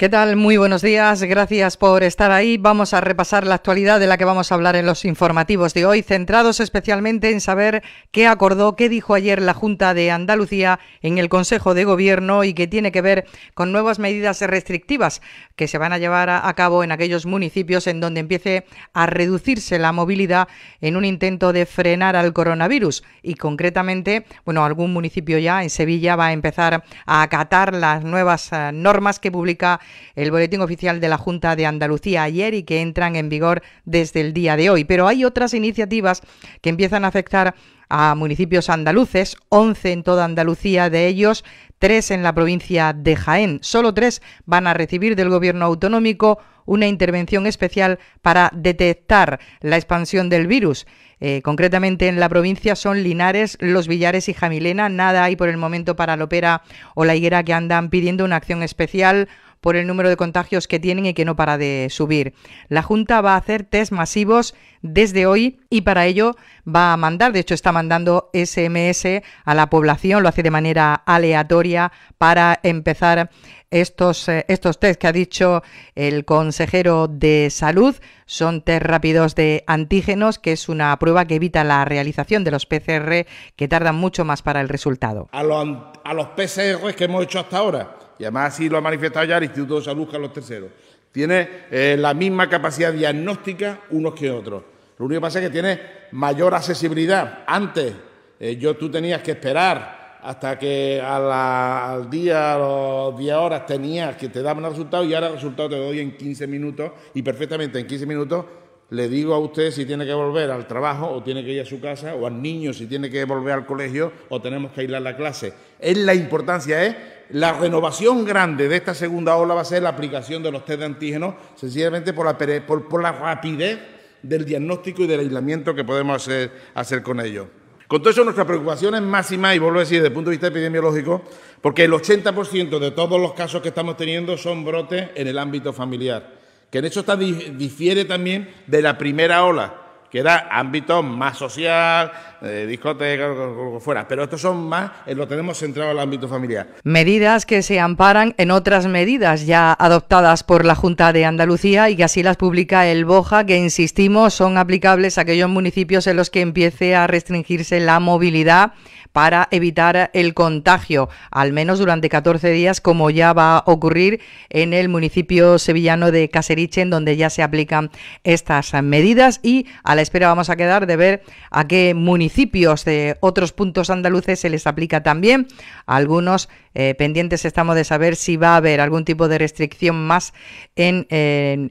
¿Qué tal? Muy buenos días, gracias por estar ahí. Vamos a repasar la actualidad de la que vamos a hablar en los informativos de hoy, centrados especialmente en saber qué acordó, qué dijo ayer la Junta de Andalucía en el Consejo de Gobierno y qué tiene que ver con nuevas medidas restrictivas que se van a llevar a cabo en aquellos municipios en donde empiece a reducirse la movilidad en un intento de frenar al coronavirus. Y concretamente, bueno, algún municipio ya en Sevilla va a empezar a acatar las nuevas eh, normas que publica el Boletín Oficial de la Junta de Andalucía ayer y que entran en vigor desde el día de hoy. Pero hay otras iniciativas que empiezan a afectar a municipios andaluces, 11 en toda Andalucía, de ellos tres en la provincia de Jaén. Solo tres van a recibir del gobierno autonómico una intervención especial para detectar la expansión del virus. Eh, concretamente en la provincia son Linares, Los Villares y Jamilena. Nada hay por el momento para Lopera o La Higuera que andan pidiendo una acción especial por el número de contagios que tienen y que no para de subir. La Junta va a hacer test masivos desde hoy y para ello va a mandar, de hecho está mandando SMS a la población, lo hace de manera aleatoria para empezar estos, eh, estos test que ha dicho el consejero de salud son test rápidos de antígenos, que es una prueba que evita la realización de los PCR que tardan mucho más para el resultado. a los PCR que hemos hecho hasta ahora y además así lo ha manifestado ya el Instituto de Salud los terceros. tiene eh, la misma capacidad diagnóstica unos que otros. Lo único que pasa es que tiene mayor accesibilidad. Antes eh, yo, tú tenías que esperar hasta que al día, a las 10 horas tenías que te daban el resultado y ahora el resultado te doy en 15 minutos y perfectamente en 15 minutos le digo a usted si tiene que volver al trabajo o tiene que ir a su casa o al niño si tiene que volver al colegio o tenemos que aislar la clase. Es la importancia es ¿eh? la renovación grande de esta segunda ola va a ser la aplicación de los test de antígenos, sencillamente por la, por, la rapidez del diagnóstico y del aislamiento que podemos hacer, con ellos. Con todo eso, nuestra preocupación es máxima, y vuelvo a decir, desde el punto de vista epidemiológico, porque el 80% de todos los casos que estamos teniendo son brotes en el ámbito familiar que en eso está, difiere también de la primera ola, que era ámbito más social, eh, discotecas, lo que fuera. Pero estos son más, eh, lo tenemos centrado el ámbito familiar. Medidas que se amparan en otras medidas ya adoptadas por la Junta de Andalucía y que así las publica el BOJA, que insistimos son aplicables a aquellos municipios en los que empiece a restringirse la movilidad para evitar el contagio, al menos durante 14 días, como ya va a ocurrir en el municipio sevillano de Caseriche, en donde ya se aplican estas medidas y a la espera vamos a quedar de ver a qué municipio de otros puntos andaluces se les aplica también. A algunos eh, pendientes estamos de saber si va a haber algún tipo de restricción más en,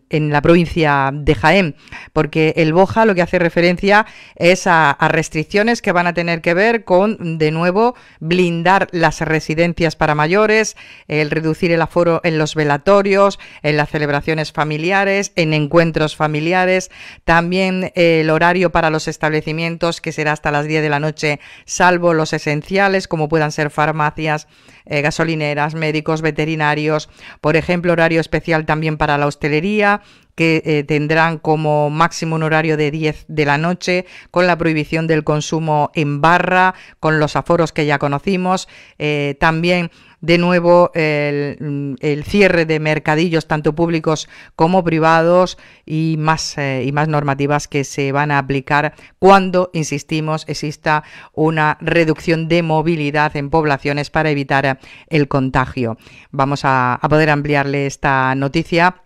la provincia de Jaén, porque el Boja lo que hace referencia es a, a restricciones que van a tener que ver con, de nuevo, blindar las residencias para mayores, el reducir el aforo en los velatorios, en las celebraciones familiares, en encuentros familiares, también eh, el horario para los establecimientos que será hasta las 10 de la noche, salvo los esenciales como puedan ser farmacias, eh, gasolineras, médicos, veterinarios, por ejemplo, horario especial también para la hostelería, que eh, tendrán como máximo un horario de 10 de la noche, con la prohibición del consumo en barra, con los aforos que ya conocimos, eh, también de nuevo el, cierre de mercadillos tanto públicos como privados y más, eh, y más normativas que se van a aplicar cuando, insistimos, exista una reducción de movilidad en poblaciones para evitar el contagio. Vamos a poder ampliarle esta noticia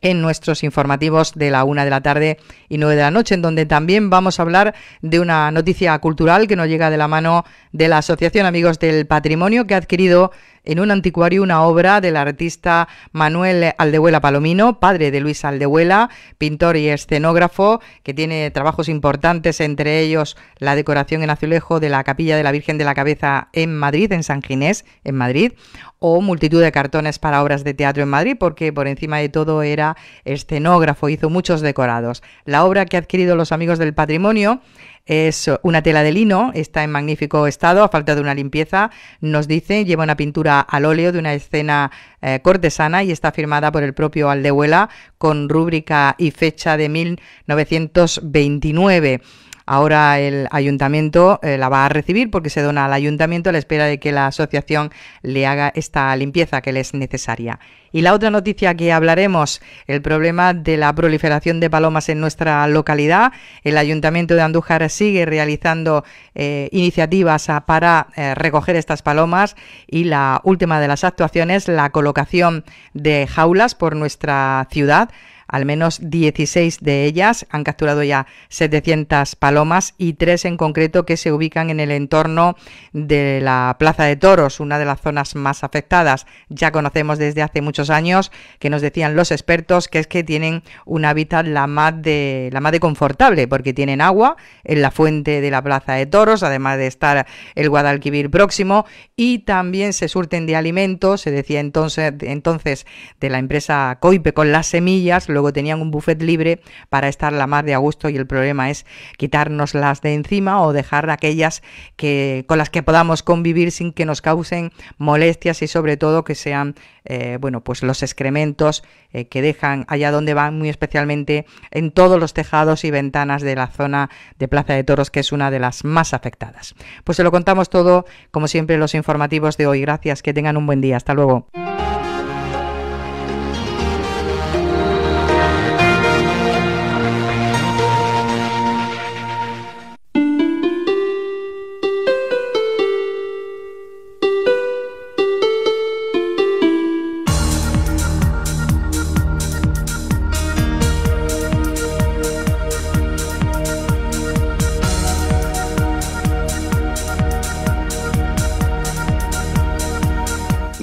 en nuestros informativos de la una de la tarde y nueve de la noche, en donde también vamos a hablar de una noticia cultural que nos llega de la mano de la Asociación Amigos del Patrimonio, que ha adquirido en un anticuario una obra del artista Manuel Aldehuela Palomino, padre de Luis Aldehuela, pintor y escenógrafo, que tiene trabajos importantes, entre ellos la decoración en azulejo de la capilla de la Virgen de la Cabeza en Madrid, en San Ginés, en Madrid, o multitud de cartones para obras de teatro en Madrid, porque por encima de todo era escenógrafo, hizo muchos decorados. La obra que ha adquirido los amigos del patrimonio es una tela de lino, está en magnífico estado, a falta de una limpieza, nos dice, lleva una pintura al óleo de una escena eh, cortesana y está firmada por el propio Aldehuela con rúbrica y fecha de 1929. Ahora el ayuntamiento eh, la va a recibir porque se dona al ayuntamiento a la espera de que la asociación le haga esta limpieza que le es necesaria. Y la otra noticia que hablaremos, el problema de la proliferación de palomas en nuestra localidad. El ayuntamiento de Andújar sigue realizando eh, iniciativas ah, para recoger estas palomas y la última de las actuaciones, la colocación de jaulas por nuestra ciudad al menos 16 de ellas han capturado ya 700 palomas y tres en concreto que se ubican en el entorno de la Plaza de Toros, una de las zonas más afectadas. Ya conocemos desde hace muchos años que nos decían los expertos que es que tienen un hábitat la más de la más de confortable porque tienen agua en la fuente de la Plaza de Toros, además de estar el Guadalquivir próximo y también se surten de alimentos, se decía entonces entonces de la empresa Coipe con las semillas luego tenían un buffet libre para estar la mar de a gusto y el problema es quitarnos las de encima o dejar aquellas que, con las que podamos convivir sin que nos causen molestias y sobre todo que sean eh, bueno, pues los excrementos eh, que dejan allá donde van, muy especialmente en todos los tejados y ventanas de la zona de Plaza de Toros, que es una de las más afectadas. Pues se lo contamos todo, como siempre, los informativos de hoy. Gracias, que tengan un buen día. Hasta luego.